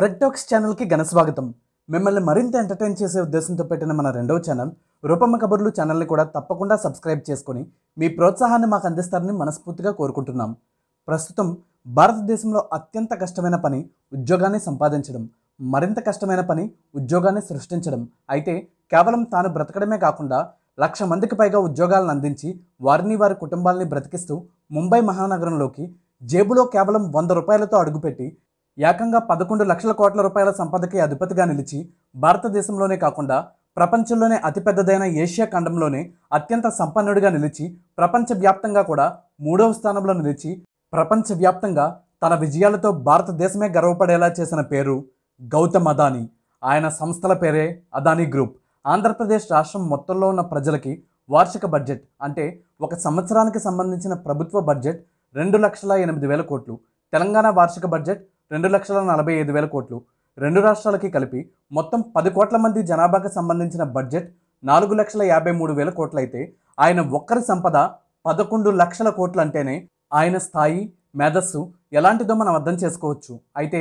ప్రెడ్ ఛానల్కి ఘన స్వాగతం మిమ్మల్ని మరింత ఎంటర్టైన్ చేసే ఉద్దేశంతో పెట్టిన మన రెండవ ఛానల్ రూపమ్మ కబుర్లు ఛానల్ని కూడా తప్పకుండా సబ్స్క్రైబ్ చేసుకొని మీ ప్రోత్సాహాన్ని మాకు అందిస్తారని మనస్ఫూర్తిగా కోరుకుంటున్నాం ప్రస్తుతం భారతదేశంలో అత్యంత కష్టమైన పని ఉద్యోగాన్ని సంపాదించడం మరింత కష్టమైన పని ఉద్యోగాన్ని సృష్టించడం అయితే కేవలం తాను బ్రతకడమే కాకుండా లక్ష మందికి పైగా ఉద్యోగాలను అందించి వారిని వారి కుటుంబాలని బ్రతికిస్తూ ముంబై మహానగరంలోకి జేబులో కేవలం వంద రూపాయలతో అడుగుపెట్టి ఏకంగా పదకొండు లక్షల కోట్ల రూపాయల సంపదకి అధిపతిగా నిలిచి భారతదేశంలోనే కాకుండా ప్రపంచంలోనే అతిపెద్దదైన ఏషియా ఖండంలోనే అత్యంత సంపన్నుడిగా నిలిచి ప్రపంచవ్యాప్తంగా కూడా మూడవ స్థానంలో నిలిచి ప్రపంచవ్యాప్తంగా తన విజయాలతో భారతదేశమే గర్వపడేలా చేసిన పేరు గౌతమ్ అదానీ ఆయన సంస్థల పేరే అదానీ గ్రూప్ ఆంధ్రప్రదేశ్ రాష్ట్రం మొత్తంలో ఉన్న ప్రజలకి వార్షిక బడ్జెట్ అంటే ఒక సంవత్సరానికి సంబంధించిన ప్రభుత్వ బడ్జెట్ రెండు లక్షల ఎనిమిది వేల కోట్లు తెలంగాణ వార్షిక బడ్జెట్ రెండు లక్షల నలభై ఐదు వేల కోట్లు రెండు రాష్ట్రాలకి కలిపి మొత్తం పది కోట్ల మంది జనాభాకు సంబంధించిన బడ్జెట్ నాలుగు లక్షల యాభై మూడు వేల కోట్లయితే ఆయన ఒక్కరి సంపద పదకొండు లక్షల కోట్లు అంటేనే ఆయన స్థాయి మేధస్సు ఎలాంటిదో మనం అర్థం చేసుకోవచ్చు అయితే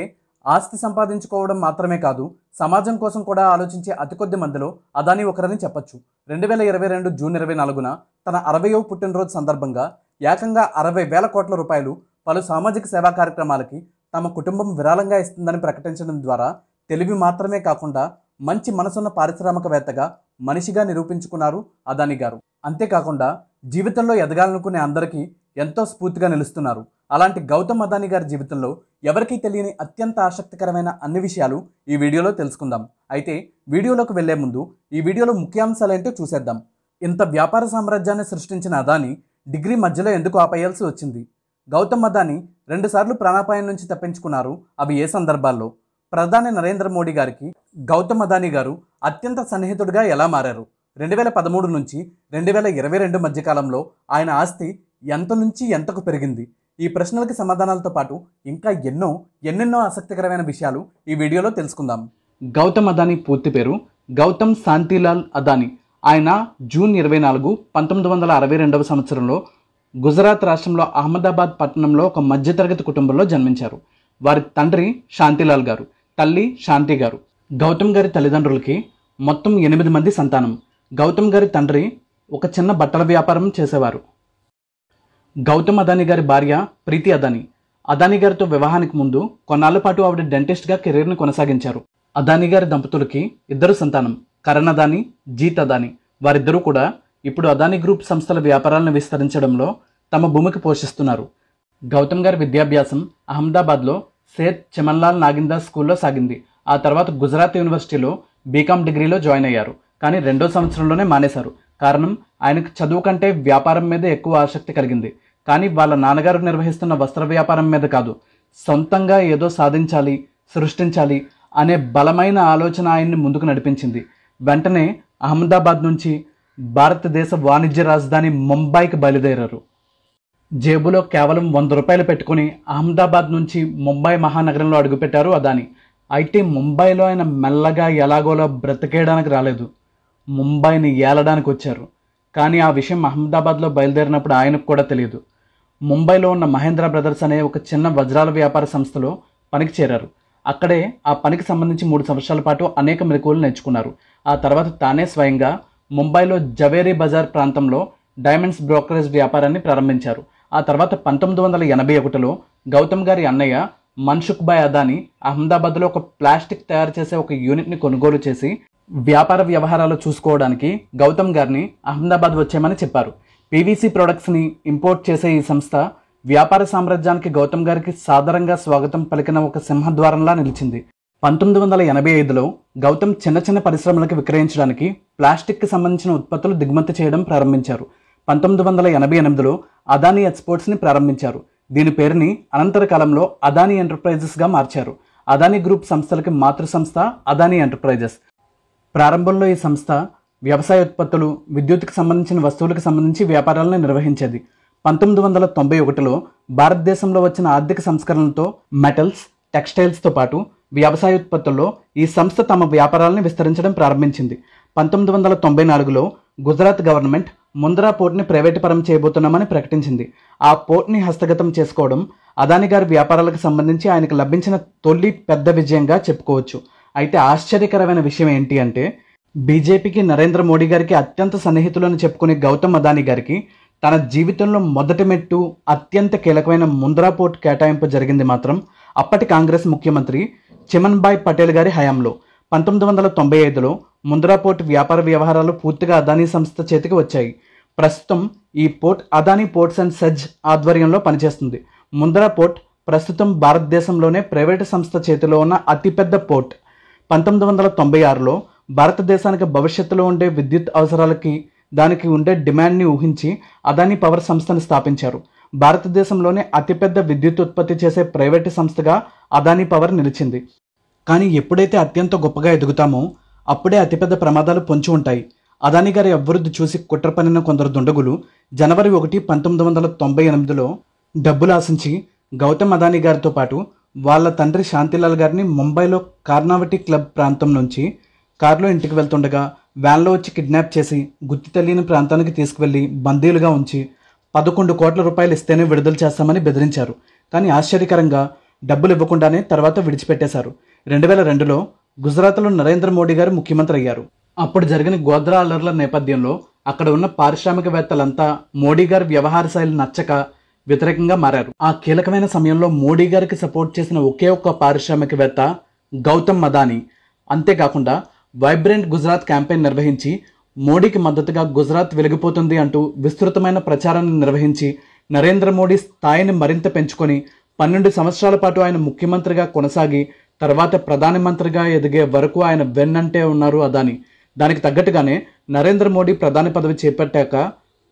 ఆస్తి సంపాదించుకోవడం మాత్రమే కాదు సమాజం కోసం కూడా ఆలోచించే అతి కొద్ది మందిలో అదాని ఒకరని చెప్పొచ్చు రెండు వేల ఇరవై రెండు జూన్ ఇరవై నాలుగున తన అరవయో పుట్టినరోజు సందర్భంగా ఏకంగా అరవై వేల కోట్ల రూపాయలు పలు సామాజిక సేవా కార్యక్రమాలకి తమ కుటుంబం విరాళంగా ఇస్తుందని ప్రకటించడం ద్వారా తెలివి మాత్రమే కాకుండా మంచి మనసున్న పారిశ్రామికవేత్తగా మనిషిగా నిరూపించుకున్నారు అదాని గారు అంతేకాకుండా జీవితంలో ఎదగాలనుకునే అందరికీ ఎంతో స్ఫూర్తిగా నిలుస్తున్నారు అలాంటి గౌతమ్ అదాని గారి జీవితంలో ఎవరికీ తెలియని అత్యంత ఆసక్తికరమైన అన్ని విషయాలు ఈ వీడియోలో తెలుసుకుందాం అయితే వీడియోలోకి వెళ్లే ముందు ఈ వీడియోలో ఏంటో చూసేద్దాం ఇంత వ్యాపార సామ్రాజ్యాన్ని సృష్టించిన అదాని డిగ్రీ మధ్యలో ఎందుకు ఆపేయాల్సి వచ్చింది గౌతమ్ అదాని రెండుసార్లు ప్రాణాపాయం నుంచి తప్పించుకున్నారు అవి ఏ సందర్భాల్లో ప్రధాని నరేంద్ర మోడీ గారికి గౌతమ్ అదానీ గారు అత్యంత సన్నిహితుడిగా ఎలా మారారు రెండు వేల పదమూడు నుంచి రెండు వేల ఇరవై రెండు మధ్యకాలంలో ఆయన ఆస్తి ఎంత నుంచి ఎంతకు పెరిగింది ఈ ప్రశ్నలకు సమాధానాలతో పాటు ఇంకా ఎన్నో ఎన్నెన్నో ఆసక్తికరమైన విషయాలు ఈ వీడియోలో తెలుసుకుందాం గౌతమ్ అదానీ పూర్తి పేరు గౌతమ్ శాంతిలాల్ అదానీ ఆయన జూన్ ఇరవై నాలుగు పంతొమ్మిది వందల అరవై రెండవ సంవత్సరంలో గుజరాత్ రాష్ట్రంలో అహ్మదాబాద్ పట్టణంలో ఒక మధ్యతరగతి కుటుంబంలో జన్మించారు వారి తండ్రి శాంతిలాల్ గారు తల్లి శాంతి గారు గౌతమ్ గారి తల్లిదండ్రులకి మొత్తం ఎనిమిది మంది సంతానం గౌతమ్ గారి తండ్రి ఒక చిన్న బట్టల వ్యాపారం చేసేవారు గౌతమ్ అదానీ గారి భార్య ప్రీతి అదానీ అదానీ గారితో వివాహానికి ముందు కొన్నాళ్ల పాటు ఆవిడ డెంటిస్ట్గా కెరీర్ని కొనసాగించారు అదానీ గారి దంపతులకి ఇద్దరు సంతానం కరణ్ అదానీ జీత్ అదానీ వారిద్దరూ కూడా ఇప్పుడు అదాని గ్రూప్ సంస్థల వ్యాపారాలను విస్తరించడంలో తమ భూమికి పోషిస్తున్నారు గౌతమ్ గారి విద్యాభ్యాసం అహ్మదాబాద్లో సేత్ చమన్లాల్ నాగిందాస్ స్కూల్లో సాగింది ఆ తర్వాత గుజరాత్ యూనివర్సిటీలో బీకామ్ డిగ్రీలో జాయిన్ అయ్యారు కానీ రెండో సంవత్సరంలోనే మానేశారు కారణం ఆయనకు చదువు కంటే వ్యాపారం మీద ఎక్కువ ఆసక్తి కలిగింది కానీ వాళ్ళ నాన్నగారు నిర్వహిస్తున్న వస్త్ర వ్యాపారం మీద కాదు సొంతంగా ఏదో సాధించాలి సృష్టించాలి అనే బలమైన ఆలోచన ఆయన్ని ముందుకు నడిపించింది వెంటనే అహ్మదాబాద్ నుంచి భారతదేశ వాణిజ్య రాజధాని ముంబైకి బయలుదేరారు జేబులో కేవలం వంద రూపాయలు పెట్టుకుని అహ్మదాబాద్ నుంచి ముంబై మహానగరంలో అడుగుపెట్టారు అదాని అయితే ముంబైలో ఆయన మెల్లగా ఎలాగోలో బ్రతికేయడానికి రాలేదు ముంబైని ఏలడానికి వచ్చారు కానీ ఆ విషయం అహ్మదాబాద్లో బయలుదేరినప్పుడు ఆయనకు కూడా తెలియదు ముంబైలో ఉన్న మహేంద్ర బ్రదర్స్ అనే ఒక చిన్న వజ్రాల వ్యాపార సంస్థలో పనికి చేరారు అక్కడే ఆ పనికి సంబంధించి మూడు సంవత్సరాల పాటు అనేక మెలకువలు నేర్చుకున్నారు ఆ తర్వాత తానే స్వయంగా ముంబైలో జవేరీ బజార్ ప్రాంతంలో డైమండ్స్ బ్రోకరేజ్ వ్యాపారాన్ని ప్రారంభించారు ఆ తర్వాత పంతొమ్మిది వందల ఎనభై ఒకటిలో గౌతమ్ గారి అన్నయ్య మన్సుఖ్ భాయ్ అదాని అహ్మదాబాద్లో ఒక ప్లాస్టిక్ తయారు చేసే ఒక యూనిట్ని కొనుగోలు చేసి వ్యాపార వ్యవహారాలు చూసుకోవడానికి గౌతమ్ గారిని అహ్మదాబాద్ వచ్చామని చెప్పారు పీవీసీ ప్రొడక్ట్స్ని ఇంపోర్ట్ చేసే ఈ సంస్థ వ్యాపార సామ్రాజ్యానికి గౌతమ్ గారికి సాధారణంగా స్వాగతం పలికిన ఒక సింహద్వారంలా నిలిచింది పంతొమ్మిది వందల ఎనభై ఐదులో గౌతమ్ చిన్న చిన్న పరిశ్రమలకు విక్రయించడానికి ప్లాస్టిక్కి సంబంధించిన ఉత్పత్తులు దిగుమతి చేయడం ప్రారంభించారు పంతొమ్మిది వందల ఎనభై ఎనిమిదిలో అదానీ ఎక్స్పోర్ట్స్ని ప్రారంభించారు దీని పేరుని అనంతర కాలంలో అదానీ ఎంటర్ప్రైజెస్గా మార్చారు అదానీ గ్రూప్ సంస్థలకి మాతృ సంస్థ అదానీ ఎంటర్ప్రైజెస్ ప్రారంభంలో ఈ సంస్థ వ్యవసాయ ఉత్పత్తులు విద్యుత్కు సంబంధించిన వస్తువులకు సంబంధించి వ్యాపారాలను నిర్వహించేది పంతొమ్మిది వందల తొంభై ఒకటిలో భారతదేశంలో వచ్చిన ఆర్థిక సంస్కరణలతో మెటల్స్ టెక్స్టైల్స్తో పాటు వ్యవసాయ ఉత్పత్తుల్లో ఈ సంస్థ తమ వ్యాపారాలను విస్తరించడం ప్రారంభించింది పంతొమ్మిది వందల తొంభై నాలుగులో గుజరాత్ గవర్నమెంట్ ముంద్రా పోర్ట్ని ప్రైవేటుపరం చేయబోతున్నామని ప్రకటించింది ఆ పోర్ట్ని హస్తగతం చేసుకోవడం అదాని గారి వ్యాపారాలకు సంబంధించి ఆయనకు లభించిన తొలి పెద్ద విజయంగా చెప్పుకోవచ్చు అయితే ఆశ్చర్యకరమైన విషయం ఏంటి అంటే బీజేపీకి నరేంద్ర మోడీ గారికి అత్యంత సన్నిహితులను చెప్పుకునే గౌతమ్ అదాని గారికి తన జీవితంలో మొదటి మెట్టు అత్యంత కీలకమైన ముంద్రా పోర్ట్ కేటాయింపు జరిగింది మాత్రం అప్పటి కాంగ్రెస్ ముఖ్యమంత్రి చిమన్భాయ్ పటేల్ గారి హయాంలో పంతొమ్మిది వందల తొంభై ఐదులో ముంద్రా పోర్ట్ వ్యాపార వ్యవహారాలు పూర్తిగా అదానీ సంస్థ చేతికి వచ్చాయి ప్రస్తుతం ఈ port Adani ports and SEZ ఆధ్వర్యంలో పనిచేస్తుంది ముంద్రా పోర్ట్ ప్రస్తుతం భారతదేశంలోనే ప్రైవేటు సంస్థ చేతిలో ఉన్న అతిపెద్ద పోర్ట్ పంతొమ్మిది వందల తొంభై ఆరులో భారతదేశానికి భవిష్యత్తులో ఉండే విద్యుత్ అవసరాలకి దానికి ఉండే డిమాండ్ని ఊహించి అదానీ పవర్ సంస్థను స్థాపించారు భారతదేశంలోనే అతిపెద్ద విద్యుత్ ఉత్పత్తి చేసే ప్రైవేటు సంస్థగా అదానీ పవర్ నిలిచింది కానీ ఎప్పుడైతే అత్యంత గొప్పగా ఎదుగుతామో అప్పుడే అతిపెద్ద ప్రమాదాలు పొంచి ఉంటాయి అదానీ గారి అభివృద్ధి చూసి కుట్ర పనిన కొందరు దుండగులు జనవరి ఒకటి పంతొమ్మిది వందల తొంభై ఎనిమిదిలో డబ్బులు ఆశించి గౌతమ్ అదానీ గారితో పాటు వాళ్ళ తండ్రి శాంతిలాల్ గారిని ముంబైలో కార్నావటి క్లబ్ ప్రాంతం నుంచి కారులో ఇంటికి వెళ్తుండగా వ్యాన్లో వచ్చి కిడ్నాప్ చేసి గుర్తు తెలియని ప్రాంతానికి తీసుకువెళ్ళి బందీలుగా ఉంచి పదకొండు కోట్ల రూపాయలు ఇస్తేనే విడుదల చేస్తామని బెదిరించారు కానీ ఆశ్చర్యకరంగా డబ్బులు ఇవ్వకుండానే తర్వాత విడిచిపెట్టేశారు రెండు వేల రెండులో గుజరాత్లో నరేంద్ర మోడీ గారు ముఖ్యమంత్రి అయ్యారు అప్పుడు జరిగిన గోద్రా అల్లర్ల నేపథ్యంలో అక్కడ ఉన్న పారిశ్రామికవేత్తలంతా మోడీ గారి వ్యవహార శైలి నచ్చక వ్యతిరేకంగా మారారు ఆ కీలకమైన సమయంలో మోడీ గారికి సపోర్ట్ చేసిన ఒకే ఒక్క పారిశ్రామికవేత్త గౌతమ్ మదాని అంతేకాకుండా వైబ్రెంట్ గుజరాత్ క్యాంపెయిన్ నిర్వహించి మోడీకి మద్దతుగా గుజరాత్ వెలిగిపోతుంది అంటూ విస్తృతమైన ప్రచారాన్ని నిర్వహించి నరేంద్ర మోడీ స్థాయిని మరింత పెంచుకొని పన్నెండు సంవత్సరాల పాటు ఆయన ముఖ్యమంత్రిగా కొనసాగి తర్వాత ప్రధానమంత్రిగా ఎదిగే వరకు ఆయన వెన్నంటే ఉన్నారు అదాని దానికి తగ్గట్టుగానే నరేంద్ర మోడీ ప్రధాని పదవి చేపట్టాక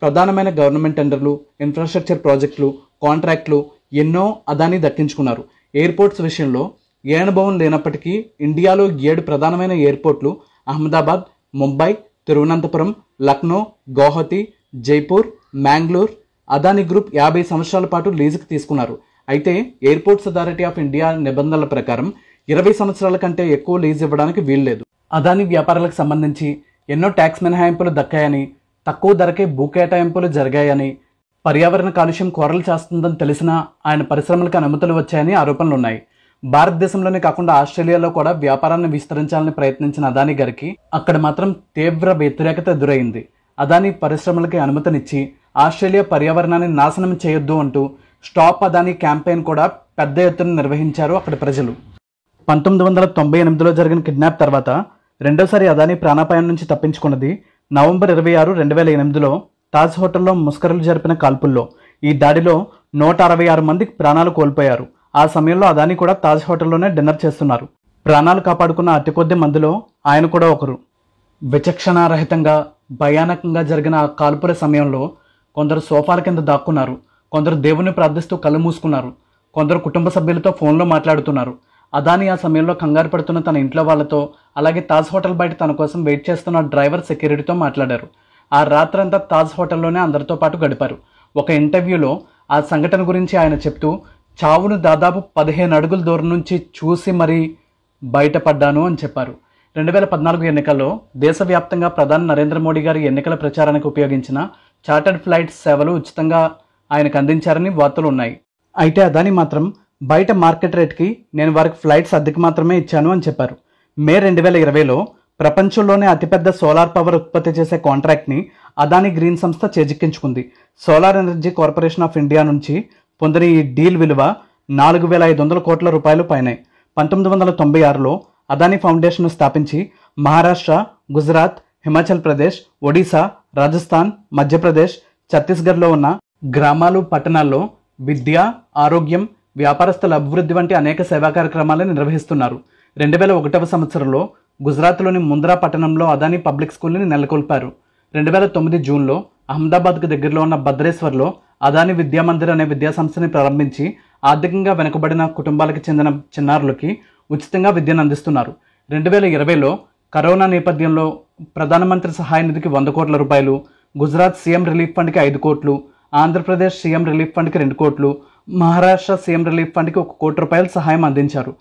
ప్రధానమైన గవర్నమెంట్ టెండర్లు ఇన్ఫ్రాస్ట్రక్చర్ ప్రాజెక్టులు కాంట్రాక్టులు ఎన్నో అదాని దక్కించుకున్నారు ఎయిర్పోర్ట్స్ విషయంలో ఏ అనుభవం లేనప్పటికీ ఇండియాలో ఏడు ప్రధానమైన ఎయిర్పోర్ట్లు అహ్మదాబాద్ ముంబై తిరువనంతపురం లక్నో గౌహతి జైపూర్ మ్యాంగ్లూర్ అదాని గ్రూప్ యాభై సంవత్సరాల పాటు లీజుకు తీసుకున్నారు అయితే ఎయిర్పోర్ట్స్ అథారిటీ ఆఫ్ ఇండియా నిబంధనల ప్రకారం ఇరవై సంవత్సరాల కంటే ఎక్కువ లీజ్ ఇవ్వడానికి వీల్లేదు అదాని వ్యాపారాలకు సంబంధించి ఎన్నో ట్యాక్స్ మినహాయింపులు దక్కాయని తక్కువ ధరకే భూ కేటాయింపులు జరిగాయని పర్యావరణ కాలుష్యం కొరలు చేస్తుందని తెలిసినా ఆయన పరిశ్రమలకు అనుమతులు వచ్చాయని ఆరోపణలున్నాయి భారతదేశంలోనే కాకుండా ఆస్ట్రేలియాలో కూడా వ్యాపారాన్ని విస్తరించాలని ప్రయత్నించిన అదానీ గారికి అక్కడ మాత్రం తీవ్ర వ్యతిరేకత ఎదురైంది అదానీ పరిశ్రమలకి అనుమతినిచ్చి ఆస్ట్రేలియా పర్యావరణాన్ని నాశనం చేయొద్దు అంటూ స్టాప్ అదానీ క్యాంపెయిన్ కూడా పెద్ద ఎత్తున నిర్వహించారు అక్కడ ప్రజలు పంతొమ్మిది వందల తొంభై ఎనిమిదిలో జరిగిన కిడ్నాప్ తర్వాత రెండోసారి అదానీ ప్రాణాపాయం నుంచి తప్పించుకున్నది నవంబర్ ఇరవై ఆరు రెండు వేల ఎనిమిదిలో తాజ్ హోటల్లో ముస్కరులు జరిపిన కాల్పుల్లో ఈ దాడిలో నూట అరవై ఆరు మంది ప్రాణాలు కోల్పోయారు ఆ సమయంలో అదాని కూడా తాజ్ హోటల్లోనే డిన్నర్ చేస్తున్నారు ప్రాణాలు కాపాడుకున్న అతి కొద్ది మందిలో ఆయన కూడా ఒకరు విచక్షణారహితంగా భయానకంగా జరిగిన ఆ కాల్పుల సమయంలో కొందరు సోఫాల కింద దాక్కున్నారు కొందరు దేవుని ప్రార్థిస్తూ కళ్ళు మూసుకున్నారు కొందరు కుటుంబ సభ్యులతో ఫోన్లో మాట్లాడుతున్నారు అదాని ఆ సమయంలో కంగారు పడుతున్న తన ఇంట్లో వాళ్ళతో అలాగే తాజ్ హోటల్ బయట తన కోసం వెయిట్ చేస్తున్న డ్రైవర్ సెక్యూరిటీతో మాట్లాడారు ఆ రాత్రంతా తాజ్ హోటల్లోనే అందరితో పాటు గడిపారు ఒక ఇంటర్వ్యూలో ఆ సంఘటన గురించి ఆయన చెప్తూ చావును దాదాపు పదిహేను అడుగుల దూరం నుంచి చూసి మరీ బయటపడ్డాను అని చెప్పారు రెండు వేల పద్నాలుగు ఎన్నికల్లో దేశవ్యాప్తంగా ప్రధాని నరేంద్ర మోడీ గారి ఎన్నికల ప్రచారానికి ఉపయోగించిన చార్టర్డ్ ఫ్లైట్ సేవలు ఉచితంగా ఆయనకు అందించారని వార్తలు ఉన్నాయి అయితే అదాని మాత్రం బయట మార్కెట్ రేట్కి నేను వారికి ఫ్లైట్స్ అద్దెకి మాత్రమే ఇచ్చాను అని చెప్పారు మే రెండు వేల ఇరవైలో ప్రపంచంలోనే అతిపెద్ద సోలార్ పవర్ ఉత్పత్తి చేసే కాంట్రాక్ట్ని అదాని గ్రీన్ సంస్థ చేజిక్కించుకుంది solar energy corporation of India నుంచి పొందిన ఈ డీల్ విలువ నాలుగు వేల ఐదు వందల కోట్ల రూపాయలు పైనే పంతొమ్మిది వందల తొంభై ఆరులో అదానీ ఫౌండేషన్ను స్థాపించి మహారాష్ట్ర గుజరాత్ హిమాచల్ ప్రదేశ్ ఒడిశా రాజస్థాన్ మధ్యప్రదేశ్ ఛత్తీస్గఢ్లో ఉన్న గ్రామాలు పట్టణాల్లో విద్య ఆరోగ్యం వ్యాపారస్తుల అభివృద్ధి వంటి అనేక సేవా కార్యక్రమాలను నిర్వహిస్తున్నారు రెండు వేల ఒకటవ సంవత్సరంలో గుజరాత్లోని ముంద్రా పట్టణంలో అదానీ పబ్లిక్ స్కూల్ని నెలకొల్పారు రెండు వేల తొమ్మిది జూన్లో అహ్మదాబాద్కు దగ్గరలో ఉన్న భద్రేశ్వర్లో అదాని విద్యా మందిర్ అనే విద్యా సంస్థని ప్రారంభించి ఆర్థికంగా వెనుకబడిన కుటుంబాలకు చెందిన చిన్నారులకి ఉచితంగా విద్యను అందిస్తున్నారు రెండు వేల ఇరవైలో కరోనా నేపథ్యంలో ప్రధానమంత్రి సహాయ నిధికి వంద కోట్ల రూపాయలు గుజరాత్ సీఎం రిలీఫ్ ఫండ్కి ఐదు కోట్లు ఆంధ్రప్రదేశ్ సీఎం రిలీఫ్ ఫండ్కి రెండు కోట్లు మహారాష్ట్ర సీఎం రిలీఫ్ ఫండ్కి ఒక కోటి రూపాయల సహాయం అందించారు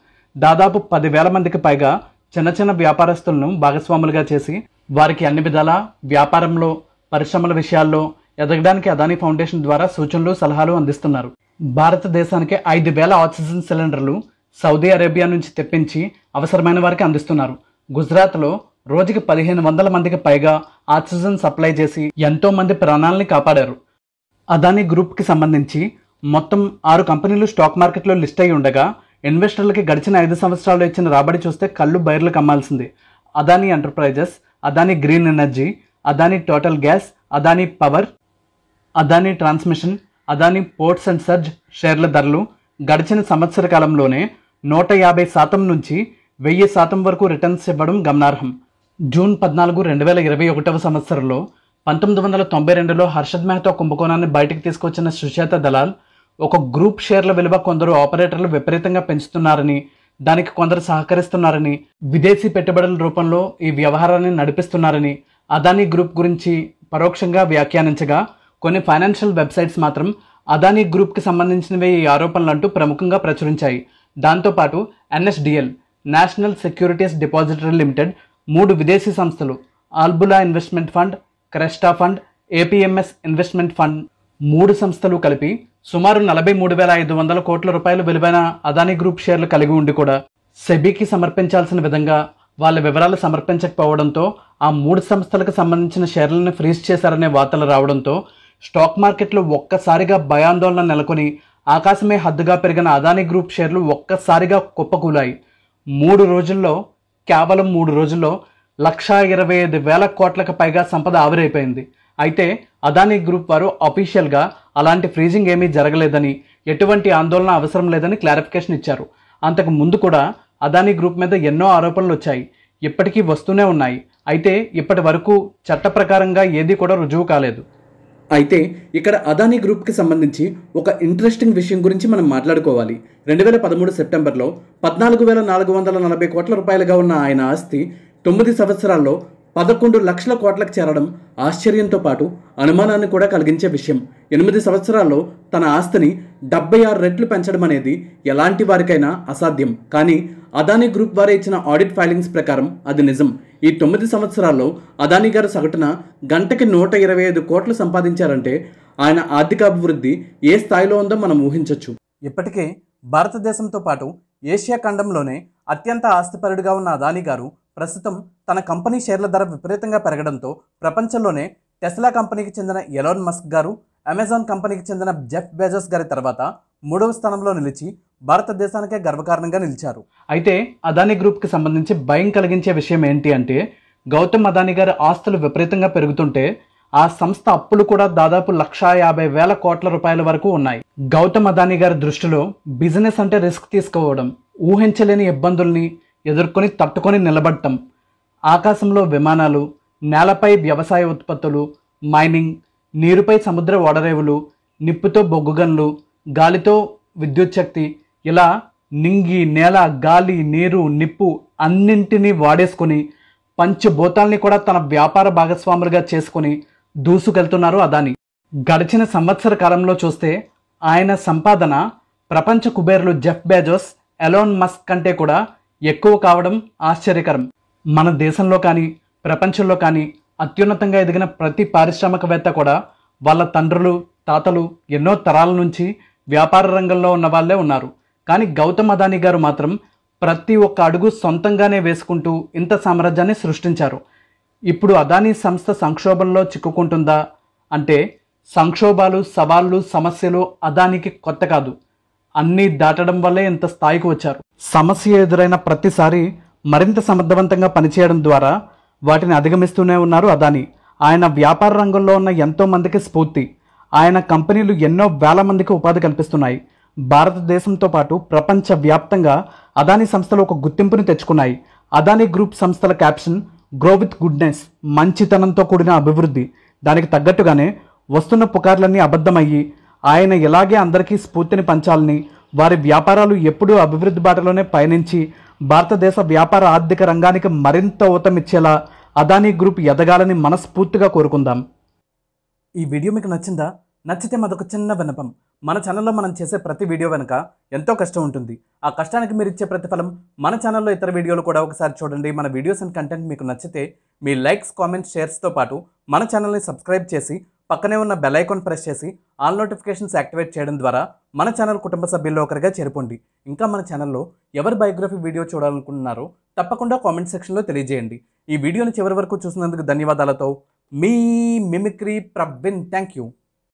దాదాపు పదివేల మందికి పైగా చిన్న చిన్న వ్యాపారస్తులను భాగస్వాములుగా చేసి వారికి అన్ని విధాల వ్యాపారంలో పరిశ్రమల విషయాల్లో ఎదగడానికి అదానీ ఫౌండేషన్ ద్వారా సూచనలు సలహాలు అందిస్తున్నారు భారతదేశానికి ఐదు వేల ఆక్సిజన్ సిలిండర్లు సౌదీ అరేబియా నుంచి తెప్పించి అవసరమైన వారికి అందిస్తున్నారు గుజరాత్లో రోజుకి పదిహేను వందల మందికి పైగా ఆక్సిజన్ సప్లై చేసి ఎంతో మంది ప్రాణాలని కాపాడారు అదానీ గ్రూప్కి సంబంధించి మొత్తం ఆరు కంపెనీలు స్టాక్ మార్కెట్లో లిస్ట్ అయి ఉండగా ఇన్వెస్టర్లకి గడిచిన ఐదు సంవత్సరాలు ఇచ్చిన రాబడి చూస్తే కళ్ళు బయర్లు కమ్మాల్సింది Adani enterprises Adani green energy Adani total gas Adani power Adani transmission Adani ports and సర్జ్ షేర్ల ధరలు గడిచిన సంవత్సర కాలంలోనే నూట యాభై శాతం నుంచి వెయ్యి శాతం వరకు రిటర్న్స్ ఇవ్వడం గమనార్హం జూన్ పద్నాలుగు రెండు వేల ఇరవై ఒకటవ సంవత్సరంలో పంతొమ్మిది వందల తొంభై రెండులో హర్షద్ మెహతా కుంభకోణాన్ని బయటకు తీసుకొచ్చిన సుచేత దళాల్ ఒక గ్రూప్ షేర్ల విలువ కొందరు ఆపరేటర్లు విపరీతంగా పెంచుతున్నారని దానికి కొందరు సహకరిస్తున్నారని విదేశీ పెట్టుబడుల రూపంలో ఈ వ్యవహారాన్ని నడిపిస్తున్నారని అదానీ గ్రూప్ గురించి పరోక్షంగా వ్యాఖ్యానించగా కొన్ని ఫైనాన్షియల్ వెబ్సైట్స్ మాత్రం అదానీ గ్రూప్కి సంబంధించినవే ఈ ఆరోపణలు అంటూ ప్రముఖంగా ప్రచురించాయి దాంతోపాటు NSDL national securities depository limited మూడు విదేశీ సంస్థలు Albula investment fund Cresta fund APMS investment fund మూడు సంస్థలు కలిపి సుమారు నలభై మూడు వేల ఐదు వందల కోట్ల రూపాయలు విలువైన అదానీ గ్రూప్ షేర్లు కలిగి ఉండి కూడా సెబీకి సమర్పించాల్సిన విధంగా వాళ్ళ వివరాలు సమర్పించకపోవడంతో ఆ మూడు సంస్థలకు సంబంధించిన షేర్లను ఫ్రీజ్ చేశారనే వార్తలు రావడంతో స్టాక్ మార్కెట్లో ఒక్కసారిగా భయాందోళన నెలకొని ఆకాశమే హద్దుగా పెరిగిన అదానీ గ్రూప్ షేర్లు ఒక్కసారిగా కుప్పకూలాయి మూడు రోజుల్లో కేవలం మూడు రోజుల్లో లక్షా ఇరవై ఐదు వేల కోట్లకు పైగా సంపద ఆవిరైపోయింది అయితే అదానీ గ్రూప్ వారు అఫీషియల్గా అలాంటి ఫ్రీజింగ్ ఏమీ జరగలేదని ఎటువంటి ఆందోళన అవసరం లేదని క్లారిఫికేషన్ ఇచ్చారు అంతకు ముందు కూడా అదానీ గ్రూప్ మీద ఎన్నో ఆరోపణలు వచ్చాయి ఇప్పటికీ వస్తూనే ఉన్నాయి అయితే ఇప్పటి వరకు చట్ట ప్రకారంగా ఏదీ కూడా రుజువు కాలేదు అయితే ఇక్కడ అదానీ గ్రూప్కి సంబంధించి ఒక ఇంట్రెస్టింగ్ విషయం గురించి మనం మాట్లాడుకోవాలి రెండు వేల పదమూడు సెప్టెంబర్లో పద్నాలుగు వేల నాలుగు వందల నలభై కోట్ల రూపాయలుగా ఉన్న ఆయన ఆస్తి తొమ్మిది సంవత్సరాల్లో పదకొండు లక్షల కోట్లకు చేరడం ఆశ్చర్యంతో పాటు అనుమానాన్ని కూడా కలిగించే విషయం ఎనిమిది సంవత్సరాల్లో తన ఆస్తిని డెబ్బై ఆరు రెట్లు పెంచడం అనేది ఎలాంటి వారికైనా అసాధ్యం కానీ అదానీ గ్రూప్ వారే ఇచ్చిన ఆడిట్ ఫైలింగ్స్ ప్రకారం అది నిజం ఈ తొమ్మిది సంవత్సరాల్లో అదానీ గారు సగటున గంటకి నూట ఇరవై ఐదు కోట్లు సంపాదించారంటే ఆయన ఆర్థికాభివృద్ధి ఏ స్థాయిలో ఉందో మనం ఊహించవచ్చు ఇప్పటికే భారతదేశంతో పాటు ఏషియా ఖండంలోనే అత్యంత ఆస్తిపరుడిగా ఉన్న అదానీ గారు ప్రస్తుతం తన కంపెనీ షేర్ల ధర విపరీతంగా పెరగడంతో ప్రపంచంలోనే టెస్లా కంపెనీకి చెందిన ఎలోన్ మస్క్ గారు అమెజాన్ కంపెనీకి చెందిన జెఫ్ బెజోస్ గారి తర్వాత మూడవ స్థానంలో నిలిచి భారతదేశానికే గర్వకారణంగా నిలిచారు అయితే అదానీ గ్రూప్కి సంబంధించి భయం కలిగించే విషయం ఏంటి అంటే గౌతమ్ అదానీ గారి ఆస్తులు విపరీతంగా పెరుగుతుంటే ఆ సంస్థ అప్పులు కూడా దాదాపు లక్షా యాభై వేల కోట్ల రూపాయల వరకు ఉన్నాయి గౌతమ్ అదానీ గారి దృష్టిలో బిజినెస్ అంటే రిస్క్ తీసుకోవడం ఊహించలేని ఇబ్బందుల్ని ఎదుర్కొని తట్టుకొని నిలబడటం ఆకాశంలో విమానాలు నేలపై వ్యవసాయ ఉత్పత్తులు మైనింగ్ నీరుపై సముద్ర ఓడరేవులు నిప్పుతో బొగ్గుగన్లు గాలితో విద్యుత్ శక్తి ఇలా నింగి నేల గాలి నీరు నిప్పు అన్నింటినీ వాడేసుకొని పంచభూతాల్ని కూడా తన వ్యాపార భాగస్వాములుగా చేసుకుని దూసుకెళ్తున్నారు అదాని గడిచిన సంవత్సర కాలంలో చూస్తే ఆయన సంపాదన ప్రపంచ కుబేరులు జెఫ్ బేజోస్ ఎలోన్ మస్క్ కంటే కూడా ఎక్కువ కావడం ఆశ్చర్యకరం మన దేశంలో కానీ ప్రపంచంలో కానీ అత్యున్నతంగా ఎదిగిన ప్రతి పారిశ్రామికవేత్త కూడా వాళ్ళ తండ్రులు తాతలు ఎన్నో తరాల నుంచి వ్యాపార రంగంలో ఉన్న వాళ్ళే ఉన్నారు కానీ గౌతమ్ అదానీ గారు మాత్రం ప్రతి ఒక్క అడుగు సొంతంగానే వేసుకుంటూ ఇంత సామ్రాజ్యాన్ని సృష్టించారు ఇప్పుడు అదానీ సంస్థ సంక్షోభంలో చిక్కుకుంటుందా అంటే సంక్షోభాలు సవాళ్లు సమస్యలు అదానికి కొత్త కాదు అన్నీ దాటడం వల్లే ఇంత స్థాయికి వచ్చారు సమస్య ఎదురైన ప్రతిసారి మరింత సమర్థవంతంగా పనిచేయడం ద్వారా వాటిని అధిగమిస్తూనే ఉన్నారు అదాని ఆయన వ్యాపార రంగంలో ఉన్న ఎంతోమందికి స్ఫూర్తి ఆయన కంపెనీలు ఎన్నో వేల మందికి ఉపాధి కల్పిస్తున్నాయి భారతదేశంతో పాటు ప్రపంచ వ్యాప్తంగా అదానీ సంస్థలు ఒక గుర్తింపును తెచ్చుకున్నాయి అదానీ గ్రూప్ సంస్థల క్యాప్షన్ గ్రో విత్ గుడ్నెస్ మంచితనంతో కూడిన అభివృద్ధి దానికి తగ్గట్టుగానే వస్తున్న పుకార్లన్నీ అబద్ధమయ్యి ఆయన ఇలాగే అందరికీ స్ఫూర్తిని పంచాలని వారి వ్యాపారాలు ఎప్పుడూ అభివృద్ధి బాటలోనే పయనించి భారతదేశ వ్యాపార ఆర్థిక రంగానికి మరింత ఊతమిచ్చేలా అదానీ గ్రూప్ ఎదగాలని మనస్ఫూర్తిగా కోరుకుందాం ఈ వీడియో మీకు నచ్చిందా నచ్చితే మాదొక చిన్న వినపం మన ఛానల్లో మనం చేసే ప్రతి వీడియో వెనుక ఎంతో కష్టం ఉంటుంది ఆ కష్టానికి మీరు ఇచ్చే ప్రతిఫలం మన ఛానల్లో ఇతర వీడియోలు కూడా ఒకసారి చూడండి మన వీడియోస్ అండ్ కంటెంట్ మీకు నచ్చితే మీ లైక్స్ కామెంట్స్ షేర్స్తో పాటు మన ఛానల్ని సబ్స్క్రైబ్ చేసి పక్కనే ఉన్న బెల్ ఐకాన్ ప్రెస్ చేసి ఆల్ నోటిఫికేషన్స్ యాక్టివేట్ చేయడం ద్వారా మన ఛానల్ కుటుంబ సభ్యుల్లో ఒకరిగా చేరుకోండి ఇంకా మన ఛానల్లో ఎవరి బయోగ్రఫీ వీడియో చూడాలనుకుంటున్నారో తప్పకుండా కామెంట్ సెక్షన్లో తెలియజేయండి ఈ వీడియోని చివరి వరకు చూసినందుకు ధన్యవాదాలతో me mimicry Prabin thank you